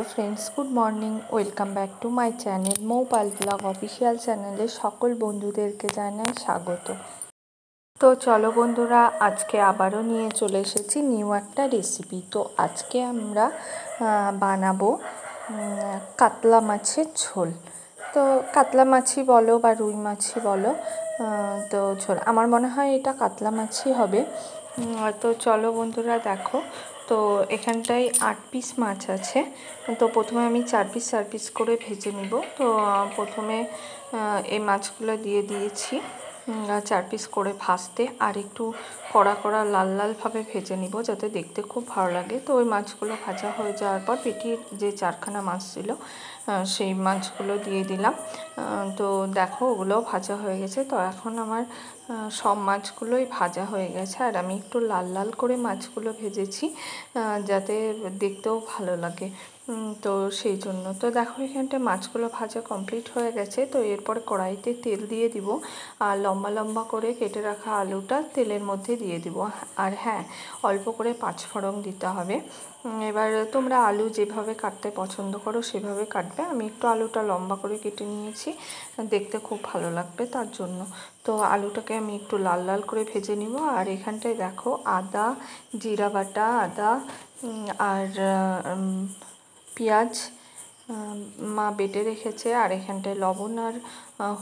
hello friends good morning welcome back to my channel mobile blog official চ্যানেলে সকল বন্ধুদেরকে জানাই স্বাগত তো চলো বন্ধুরা আজকে আবারও নিয়ে চলে এসেছি নিউ একটা রেসিপি তো আজকে আমরা বানাবো কাতলা মাছের ঝোল তো কাতলা মাছই বলো বা রুই মাছই বলো তো ঝোল আমার মনে হয় এটা কাতলা মাছই হবে তো চলো বন্ধুরা দেখো তো এখানটায় আট পিস মাছ আছে তো প্রথমে আমি চার পিস চার পিস করে ভেজে নিব তো প্রথমে এই মাছগুলো দিয়ে দিয়েছি চার পিস করে ভাজতে আর একটু কড়া কড়া লাল লালভাবে ভেজে নিব যাতে দেখতে খুব ভালো লাগে তো ওই মাছগুলো ভাজা হয়ে যাওয়ার পর পেটির যে চারখানা মাছ ছিল সেই মাছগুলো দিয়ে দিলাম তো দেখো ওগুলোও ভাজা হয়ে গেছে তো এখন আমার সব মাছগুলোই ভাজা হয়ে গেছে আর আমি একটু লাল লাল করে মাছগুলো ভেজেছি যাতে দেখতেও ভালো লাগে তো সেই জন্য তো দেখো এখানটা মাছগুলো ভাজা কমপ্লিট হয়ে গেছে তো এরপর কড়াইতে তেল দিয়ে দিব আর লম্বা লম্বা করে কেটে রাখা আলুটা তেলের মধ্যে দিয়ে দিব আর হ্যাঁ অল্প করে পাঁচ ফোড়ন দিতে হবে এবার তোমরা আলু যেভাবে কাটতে পছন্দ করো সেভাবে কাটবে আমি একটু আলুটা লম্বা করে কেটে নিয়েছি দেখতে খুব ভালো লাগবে তার জন্য তো আলুটাকে আমি একটু লাল লাল করে ভেজে নিব আর এখানটায় দেখো আদা জিরা বাটা আদা আর পেঁয়াজ মা বেটে রেখেছে আর এখানটায় লবণ আর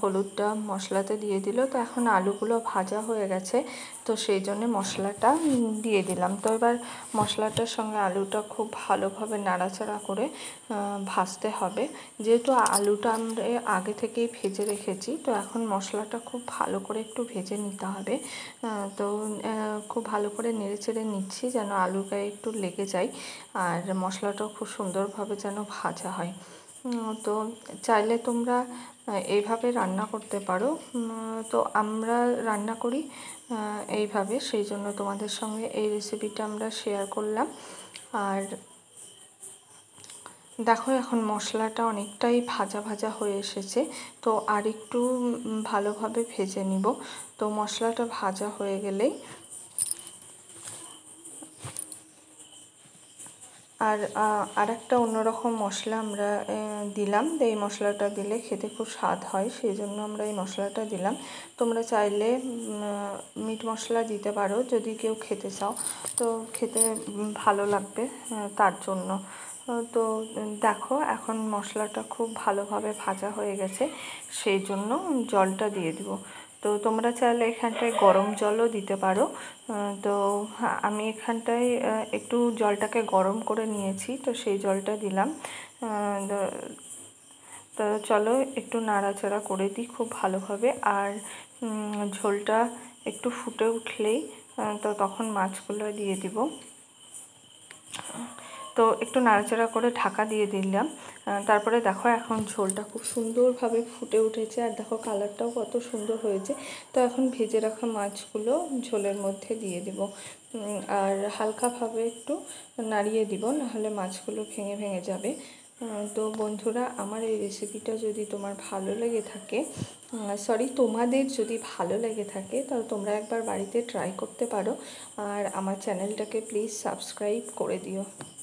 হলুদটা মশলাতে দিয়ে দিল তো এখন আলুগুলো ভাজা হয়ে গেছে তো সেই জন্যে মশলাটা দিয়ে দিলাম তো এবার মশলাটার সঙ্গে আলুটা খুব ভালোভাবে নাড়াচাড়া করে ভাজতে হবে যেহেতু আলুটা আমরা আগে থেকেই ভেজে রেখেছি তো এখন মশলাটা খুব ভালো করে একটু ভেজে নিতে হবে তো খুব ভালো করে নেড়ে চেড়ে নিচ্ছি যেন আলু গায়ে একটু লেগে যায় আর মশলাটাও খুব সুন্দরভাবে যেন ভাজা হয় তো চাইলে তোমরা এইভাবে রান্না করতে পারো তো আমরা রান্না করি এইভাবে সেই জন্য তোমাদের সঙ্গে এই রেসিপিটা আমরা শেয়ার করলাম আর দেখো এখন মশলাটা অনেকটাই ভাজা ভাজা হয়ে এসেছে তো আর একটু ভালোভাবে ভেজে নিব তো মশলাটা ভাজা হয়ে গেলেই আর আর একটা অন্য রকম মশলা আমরা দিলাম তো এই মশলাটা দিলে খেতে খুব স্বাদ হয় সেই জন্য আমরা এই মশলাটা দিলাম তোমরা চাইলে মিট মশলা দিতে পারো যদি কেউ খেতে চাও তো খেতে ভালো লাগবে তার জন্য তো দেখো এখন মশলাটা খুব ভালোভাবে ভাজা হয়ে গেছে সেই জন্য জলটা দিয়ে দেবো তো তোমরা চাইলে এখানটায় গরম জলও দিতে পারো তো হ্যাঁ, আমি এখানটায় একটু জলটাকে গরম করে নিয়েছি তো সেই জলটা দিলাম তো চলো একটু নাড়াচাড়া করে দিই খুব ভালোভাবে আর ঝোলটা একটু ফুটে উঠলেই তো তখন মাছগুলো দিয়ে দিব তো একটু নাড়াচাড়া করে ঢাকা দিয়ে দিলাম তারপরে দেখো এখন ঝোলটা খুব সুন্দরভাবে ফুটে উঠেছে আর দেখো কালারটাও কত সুন্দর হয়েছে তো এখন ভেজে রাখা মাছগুলো ঝোলের মধ্যে দিয়ে দেব আর হালকাভাবে একটু নাড়িয়ে দিব নাহলে মাছগুলো ভেঙে ভেঙে যাবে তো বন্ধুরা আমার এই রেসিপিটা যদি তোমার ভালো লেগে থাকে সরি তোমাদের যদি ভালো লেগে থাকে তাহলে তোমরা একবার বাড়িতে ট্রাই করতে পারো আর আমার চ্যানেলটাকে প্লিজ সাবস্ক্রাইব করে দিও